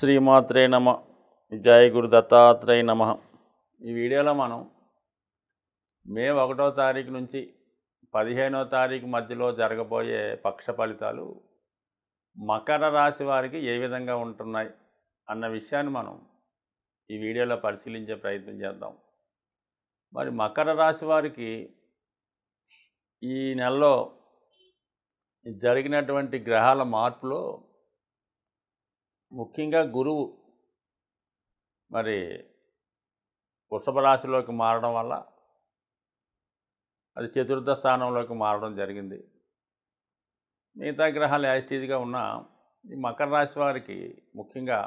శ్రీమాత్రే నమ జయ గురు దత్తాత్రేయ నమ ఈ వీడియోలో మనం మే ఒకటో తారీఖు నుంచి పదిహేనో తారీఖు మధ్యలో జరగబోయే పక్ష ఫలితాలు మకర రాశి వారికి ఏ విధంగా ఉంటున్నాయి అన్న విషయాన్ని మనం ఈ వీడియోలో పరిశీలించే ప్రయత్నం చేద్దాం మరి మకర రాశి వారికి ఈ నెలలో జరిగినటువంటి గ్రహాల మార్పులో ముఖ్యంగా గురువు మరి వృషభ రాశిలోకి మారడం వల్ల అది చతుర్థ స్థానంలోకి మారడం జరిగింది మిగతా గ్రహాలు యాజిటీజ్గా ఉన్న ఈ మకర రాశి వారికి ముఖ్యంగా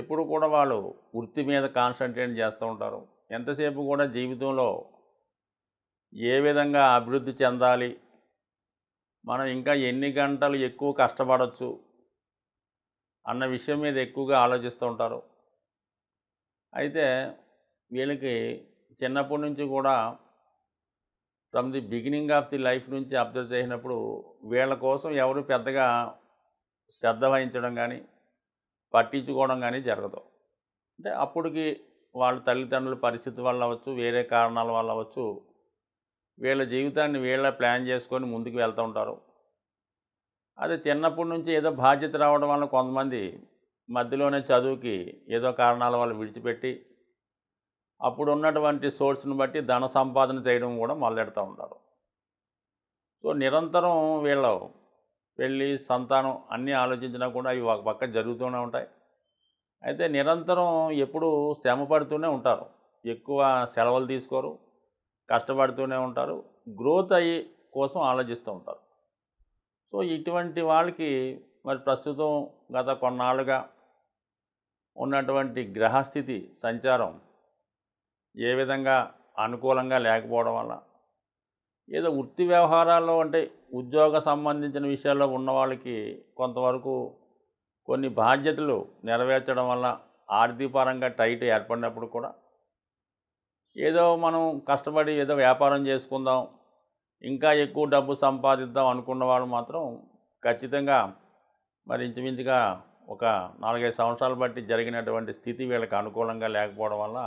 ఎప్పుడు కూడా వాళ్ళు వృత్తి మీద కాన్సన్ట్రేట్ చేస్తూ ఉంటారు ఎంతసేపు కూడా జీవితంలో ఏ విధంగా అభివృద్ధి చెందాలి మనం ఇంకా ఎన్ని గంటలు ఎక్కువ కష్టపడవచ్చు అన్న విషయం మీద ఎక్కువగా ఆలోచిస్తూ ఉంటారు అయితే వీళ్ళకి చిన్నప్పటి నుంచి కూడా from the beginning of the life నుంచి అబ్జర్వ్ చేసినప్పుడు వీళ్ళ కోసం ఎవరు పెద్దగా శ్రద్ధ వహించడం కానీ పట్టించుకోవడం కానీ జరగదు అంటే అప్పటికి వాళ్ళ తల్లిదండ్రుల పరిస్థితి వల్ల అవ్వచ్చు వేరే కారణాల వల్ల అవ్వచ్చు వీళ్ళ జీవితాన్ని వీళ్ళ ప్లాన్ చేసుకొని ముందుకు వెళ్తూ ఉంటారు అది చిన్నప్పటి నుంచి ఏదో బాధ్యత రావడం వల్ల కొంతమంది మధ్యలోనే చదువుకి ఏదో కారణాల వల్ల విడిచిపెట్టి అప్పుడు ఉన్నటువంటి సోర్స్ని బట్టి ధన సంపాదన చేయడం కూడా మొదలెడతా ఉంటారు సో నిరంతరం వీళ్ళ పెళ్ళి సంతానం అన్నీ ఆలోచించినా కూడా అవి ఒక పక్క జరుగుతూనే ఉంటాయి అయితే నిరంతరం ఎప్పుడూ శ్రమ పడుతూనే ఉంటారు ఎక్కువ సెలవులు తీసుకోరు కష్టపడుతూనే ఉంటారు గ్రోత్ అయ్యి కోసం ఆలోచిస్తూ ఉంటారు సో ఇటువంటి వాళ్ళకి మరి ప్రస్తుతం గత కొన్నాళ్ళుగా ఉన్నటువంటి గ్రహస్థితి సంచారం ఏ విధంగా అనుకూలంగా లేకపోవడం వల్ల ఏదో వృత్తి వ్యవహారాల్లో అంటే ఉద్యోగ సంబంధించిన విషయాల్లో ఉన్న వాళ్ళకి కొంతవరకు కొన్ని బాధ్యతలు నెరవేర్చడం వల్ల ఆర్థికపరంగా టైట్ ఏర్పడినప్పుడు కూడా ఏదో మనం కష్టపడి ఏదో వ్యాపారం చేసుకుందాం ఇంకా ఎక్కువ డబ్బు సంపాదిద్దాం అనుకున్న వాళ్ళు మాత్రం ఖచ్చితంగా మరి ఇంచుమించుగా ఒక నాలుగైదు సంవత్సరాలు బట్టి జరిగినటువంటి స్థితి వీళ్ళకి అనుకూలంగా లేకపోవడం వల్ల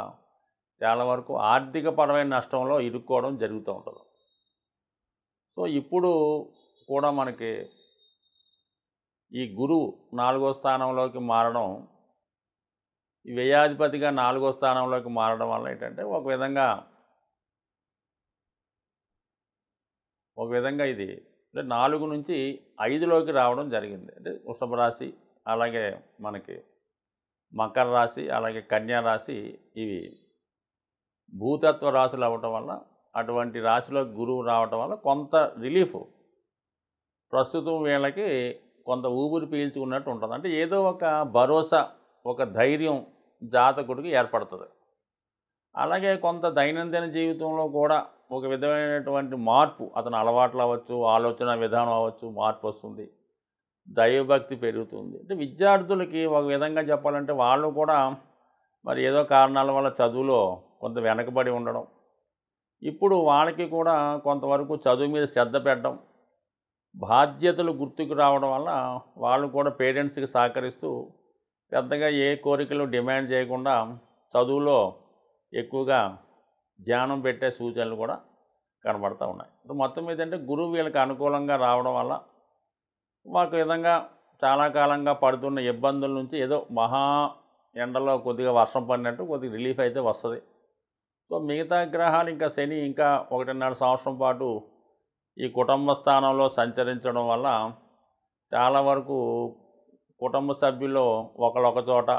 చాలా వరకు ఆర్థికపరమైన నష్టంలో ఇరుక్కోవడం జరుగుతూ ఉంటుంది సో ఇప్పుడు కూడా మనకి ఈ గురువు నాలుగో స్థానంలోకి మారడం వ్యయాధిపతిగా నాలుగో స్థానంలోకి మారడం వల్ల ఏంటంటే ఒక విధంగా ఒక విధంగా ఇది అంటే నాలుగు నుంచి ఐదులోకి రావడం జరిగింది అంటే వృషభ రాశి అలాగే మనకి మకర రాశి అలాగే కన్యా రాశి ఇవి భూతత్వ రాశులు అవ్వటం వల్ల అటువంటి రాశిలో గురువు రావటం వల్ల కొంత రిలీఫ్ ప్రస్తుతం వీళ్ళకి కొంత ఊపిరి పీల్చుకున్నట్టు ఉంటుంది అంటే ఏదో ఒక భరోసా ఒక ధైర్యం జాతకుడికి ఏర్పడుతుంది అలాగే కొంత దైనందిన జీవితంలో కూడా ఒక విధమైనటువంటి మార్పు అతని అలవాట్లు అవ్వచ్చు ఆలోచన విధానం అవ్వచ్చు మార్పు వస్తుంది దైవభక్తి పెరుగుతుంది అంటే విద్యార్థులకి ఒక విధంగా చెప్పాలంటే వాళ్ళు కూడా మరి ఏదో కారణాల వల్ల చదువులో కొంత వెనకబడి ఉండడం ఇప్పుడు వాళ్ళకి కూడా కొంతవరకు చదువు మీద శ్రద్ధ పెట్టడం బాధ్యతలు గుర్తుకు రావడం వల్ల వాళ్ళు కూడా పేరెంట్స్కి సహకరిస్తూ పెద్దగా ఏ కోరికలు డిమాండ్ చేయకుండా చదువులో ఎక్కువగా ధ్యానం పెట్టే సూచనలు కూడా కనబడుతూ ఉన్నాయి మొత్తం మీద అంటే గురువు వీళ్ళకి అనుకూలంగా రావడం వల్ల మాకు విధంగా చాలా కాలంగా పడుతున్న ఇబ్బందుల నుంచి ఏదో మహా ఎండలో కొద్దిగా వర్షం పడినట్టు కొద్దిగా రిలీఫ్ అయితే వస్తుంది సో మిగతా గ్రహాలు ఇంకా శని ఇంకా ఒకటిన్నర సంవత్సరం పాటు ఈ కుటుంబ స్థానంలో సంచరించడం వల్ల చాలా వరకు కుటుంబ సభ్యుల్లో ఒకళ్ళొక చోట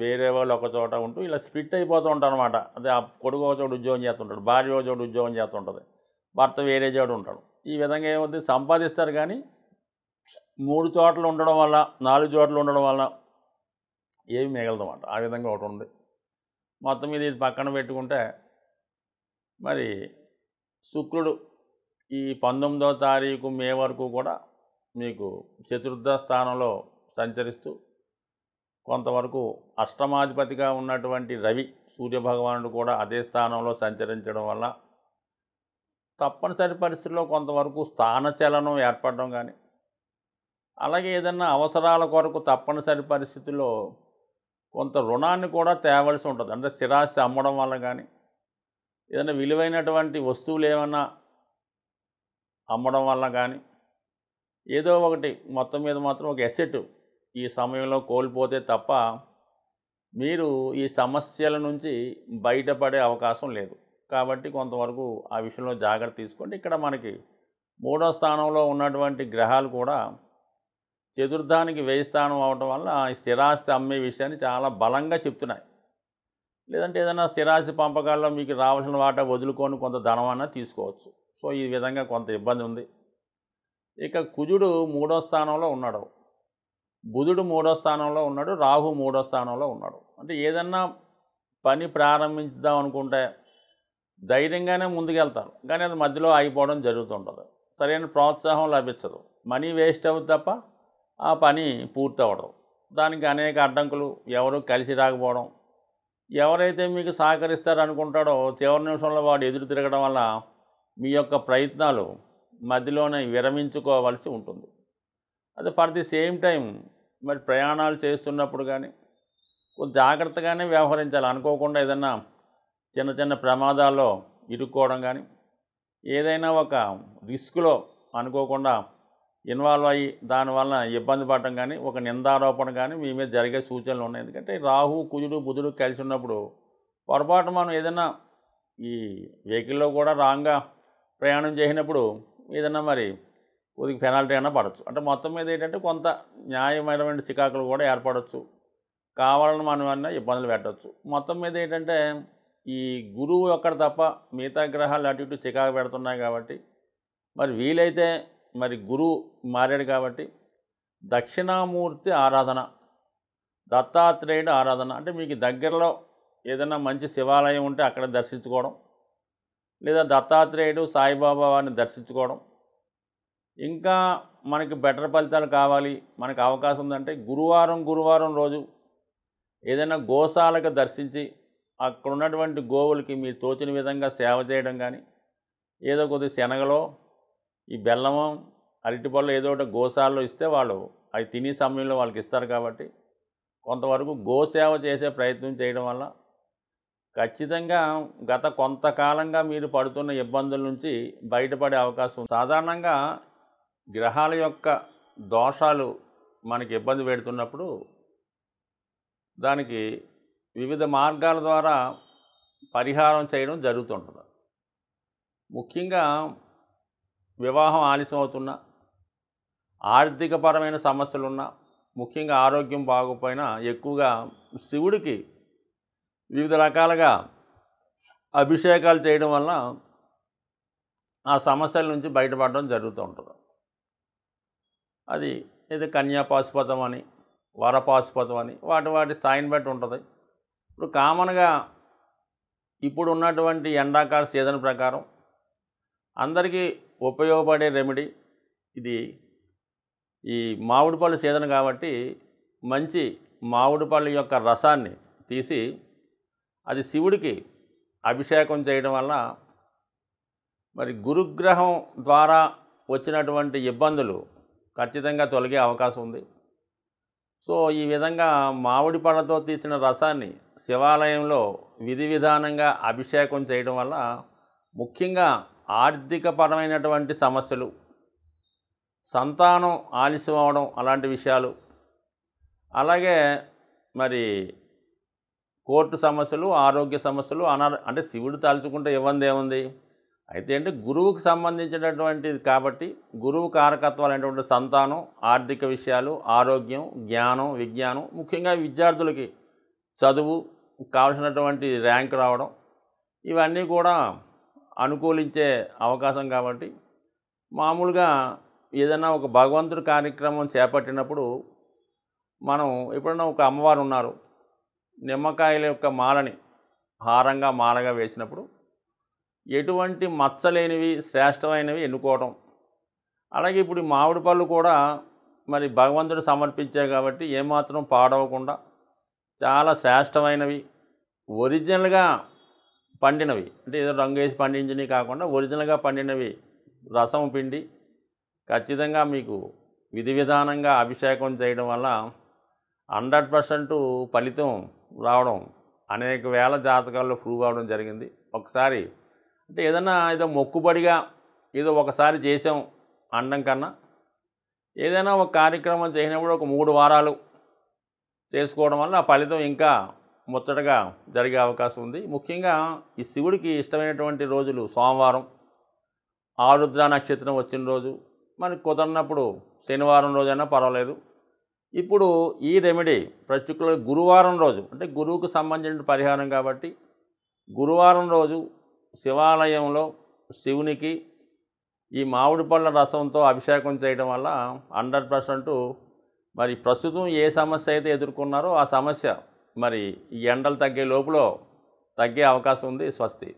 వేరే వాళ్ళు ఒక చోట ఉంటూ ఇలా స్పిట్ అయిపోతూ ఉంటారు అనమాట అదే ఆ కొడుకు ఒక చోటు ఉద్యోగం చేస్తుంటాడు భార్య ఒక చోటు ఉద్యోగం చేస్తుంటుంది భర్త వేరే చోటు ఉంటాడు ఈ విధంగా ఏమవుతుంది సంపాదిస్తారు కానీ మూడు చోట్ల ఉండడం వల్ల నాలుగు చోట్ల ఉండడం వల్ల ఏమి మిగలదన్నమాట ఆ విధంగా ఒకటి ఉంది మొత్తం మీద ఇది పక్కన పెట్టుకుంటే మరి శుక్రుడు ఈ పంతొమ్మిదవ తారీఖు మే వరకు కూడా మీకు చతుర్థ స్థానంలో సంచరిస్తూ కొంతవరకు అష్టమాధిపతిగా ఉన్నటువంటి రవి సూర్యభగవానుడు కూడా అదే స్థానంలో సంచరించడం వల్ల తప్పనిసరి పరిస్థితుల్లో కొంతవరకు స్థానచలనం ఏర్పడడం కానీ అలాగే ఏదన్నా అవసరాల కొరకు తప్పనిసరి పరిస్థితుల్లో కొంత రుణాన్ని కూడా తేవలసి ఉంటుంది అంటే స్థిరాస్తి అమ్మడం వల్ల కానీ ఏదైనా విలువైనటువంటి వస్తువులు ఏమైనా అమ్మడం వల్ల కానీ ఏదో ఒకటి మొత్తం మీద మాత్రం ఒక ఎసెట్ ఈ సమయంలో కోల్పోతే తప్ప మీరు ఈ సమస్యల నుంచి బయటపడే అవకాశం లేదు కాబట్టి కొంతవరకు ఆ విషయంలో జాగ్రత్త తీసుకోండి ఇక్కడ మనకి మూడో స్థానంలో ఉన్నటువంటి గ్రహాలు కూడా చతుర్థానికి వ్యయ స్థానం అవటం వల్ల స్థిరాస్తి అమ్మే విషయాన్ని చాలా బలంగా చెప్తున్నాయి లేదంటే ఏదైనా స్థిరాస్తి పంపకాల్లో మీకు రావాల్సిన వాటా వదులుకొని కొంత ధనమన్నా తీసుకోవచ్చు సో ఈ విధంగా కొంత ఇబ్బంది ఉంది ఇక కుజుడు మూడో స్థానంలో ఉన్నాడు బుధుడు మూడో స్థానంలో ఉన్నాడు రాహు మూడో స్థానంలో ఉన్నాడు అంటే ఏదన్నా పని ప్రారంభించుదాం అనుకుంటే ధైర్యంగానే ముందుకెళ్తారు కానీ అది మధ్యలో ఆగిపోవడం జరుగుతుంటుంది సరైన ప్రోత్సాహం లభించదు మనీ వేస్ట్ అవ్వదు తప్ప ఆ పని పూర్తి అవ్వడం దానికి అనేక అడ్డంకులు ఎవరు కలిసి రాకపోవడం ఎవరైతే మీకు సహకరిస్తారనుకుంటాడో చివరి నిమిషంలో వాడు ఎదురు తిరగడం వల్ల మీ యొక్క ప్రయత్నాలు మధ్యలోనే విరమించుకోవాల్సి ఉంటుంది అది ఫర్ ది సేమ్ టైం మరి ప్రయాణాలు చేస్తున్నప్పుడు కానీ కొంచెం జాగ్రత్తగానే వ్యవహరించాలి అనుకోకుండా ఏదన్నా చిన్న చిన్న ప్రమాదాల్లో ఇరుక్కోవడం కానీ ఏదైనా ఒక రిస్క్లో అనుకోకుండా ఇన్వాల్వ్ అయ్యి దానివల్ల ఇబ్బంది పడటం కానీ ఒక నిందారోపణ కానీ మీ మీద జరిగే సూచనలు ఉన్నాయి ఎందుకంటే రాహు కుజుడు బుధుడు కలిసి ఉన్నప్పుడు పొరపాటు మనం ఏదైనా ఈ వెహికల్లో కూడా రాంగ్గా ప్రయాణం చేసినప్పుడు ఏదైనా మరి కొద్దిగా పెనాల్టీ అయినా పడవచ్చు అంటే మొత్తం మీద ఏంటంటే కొంత న్యాయమైనటువంటి చికాకులు కూడా ఏర్పడవచ్చు కావాలని మనం అన్న ఇబ్బందులు పెట్టవచ్చు మొత్తం మీద ఏంటంటే ఈ గురువు ఒక్కడ తప్ప మిగతా గ్రహాలు అటు ఇటు చికాకు పెడుతున్నాయి కాబట్టి మరి వీలైతే మరి గురువు మారాడు కాబట్టి దక్షిణామూర్తి ఆరాధన దత్తాత్రేయుడు ఆరాధన అంటే మీకు దగ్గరలో ఏదైనా మంచి శివాలయం ఉంటే అక్కడ దర్శించుకోవడం లేదా దత్తాత్రేయుడు సాయిబాబా వారిని దర్శించుకోవడం ఇంకా మనకి బెటర్ ఫలితాలు కావాలి మనకు అవకాశం ఉందంటే గురువారం గురువారం రోజు ఏదైనా గోశాలకు దర్శించి అక్కడ ఉన్నటువంటి గోవులకి మీరు తోచిన విధంగా సేవ చేయడం కానీ ఏదో కొద్ది శనగలో ఈ బెల్లమం అరటిపళ్ళు ఏదో ఒకటి గోశాలలో ఇస్తే వాళ్ళు అవి తినే సమయంలో వాళ్ళకి ఇస్తారు కాబట్టి కొంతవరకు గోసేవ చేసే ప్రయత్నం చేయడం వల్ల ఖచ్చితంగా గత కొంతకాలంగా మీరు పడుతున్న ఇబ్బందుల నుంచి బయటపడే అవకాశం సాధారణంగా గ్రహాల యొక్క దోషాలు మనకి ఇబ్బంది పెడుతున్నప్పుడు దానికి వివిధ మార్గాల ద్వారా పరిహారం చేయడం జరుగుతుంటుంది ముఖ్యంగా వివాహం ఆలస్యం అవుతున్నా ఆర్థికపరమైన సమస్యలున్నా ముఖ్యంగా ఆరోగ్యం బాగోపోయినా ఎక్కువగా శివుడికి వివిధ రకాలుగా అభిషేకాలు చేయడం వల్ల ఆ సమస్యల నుంచి బయటపడడం జరుగుతూ ఉంటుంది అది కన్యా పాశుపతం అని పాశుపతం అని వాటి వాటి స్థాయిని బట్టి ఉంటుంది ఇప్పుడు కామన్గా ఇప్పుడు ఉన్నటువంటి ఎండాకాల సీజన్ ప్రకారం అందరికీ ఉపయోగపడే రెమెడీ ఇది ఈ మామిడి పళ్ళు సీజన్ కాబట్టి మంచి మామిడి పళ్ళు యొక్క రసాన్ని తీసి అది శివుడికి అభిషేకం చేయడం వల్ల మరి గురుగ్రహం ద్వారా వచ్చినటువంటి ఇబ్బందులు ఖచ్చితంగా తొలగే అవకాశం ఉంది సో ఈ విధంగా మామిడి పళ్ళతో తీసిన రసాన్ని శివాలయంలో విధి విధానంగా అభిషేకం చేయడం వల్ల ముఖ్యంగా ఆర్థికపరమైనటువంటి సమస్యలు సంతానం ఆలస్యం అవడం అలాంటి విషయాలు అలాగే మరి కోర్టు సమస్యలు ఆరోగ్య సమస్యలు అనారో అంటే శివుడు తలుచుకుంటే ఇవ్వంది ఏముంది అయితే అంటే గురువుకు సంబంధించినటువంటిది కాబట్టి గురువు కారకత్వాలు అనేటువంటి సంతానం ఆర్థిక విషయాలు ఆరోగ్యం జ్ఞానం విజ్ఞానం ముఖ్యంగా విద్యార్థులకి చదువు కావలసినటువంటి ర్యాంక్ రావడం ఇవన్నీ కూడా అనుకూలించే అవకాశం కాబట్టి మామూలుగా ఏదైనా ఒక భగవంతుడి కార్యక్రమం చేపట్టినప్పుడు మనం ఎప్పుడన్నా ఒక అమ్మవారు ఉన్నారు నిమ్మకాయల యొక్క మాలని హారంగా మాలగా వేసినప్పుడు ఎటువంటి మచ్చలేనివి శ్రేష్టమైనవి ఎన్నుకోవడం అలాగే ఇప్పుడు మామిడి పళ్ళు కూడా మరి భగవంతుడు సమర్పించాయి కాబట్టి ఏమాత్రం పాడవకుండా చాలా శ్రేష్టమైనవి ఒరిజినల్గా పండినవి అంటే ఏదో రంగు వేసి పండించినవి కాకుండా ఒరిజినల్గా పండినవి రసం పిండి ఖచ్చితంగా మీకు విధి విధానంగా అభిషేకం చేయడం వల్ల హండ్రెడ్ పర్సెంట్ ఫలితం రావడం అనేక వేల జాతకాల్లో ప్రూవ్ అవడం జరిగింది ఒకసారి అంటే ఏదైనా ఏదో మొక్కుబడిగా ఏదో ఒకసారి చేసాం అనడం కన్నా ఏదైనా ఒక కార్యక్రమం చేసినప్పుడు ఒక మూడు వారాలు చేసుకోవడం వల్ల ఆ ఫలితం ఇంకా ముచ్చటగా జరిగే అవకాశం ఉంది ముఖ్యంగా ఈ శివుడికి ఇష్టమైనటువంటి రోజులు సోమవారం ఆరుద్ర నక్షత్రం వచ్చిన రోజు మనకి కుదరినప్పుడు శనివారం రోజైనా పర్వాలేదు ఇప్పుడు ఈ రెమెడీ ప్రత్యేకంగా గురువారం రోజు అంటే గురువుకు సంబంధించిన పరిహారం కాబట్టి గురువారం రోజు శివాలయంలో శివునికి ఈ మామిడి పళ్ళ రసంతో అభిషేకం చేయడం వల్ల హండ్రెడ్ పర్సెంట్ మరి ప్రస్తుతం ఏ సమస్య అయితే ఎదుర్కొన్నారో ఆ సమస్య మరి ఈ ఎండలు తగ్గే లోపల తగ్గే అవకాశం ఉంది స్వస్తి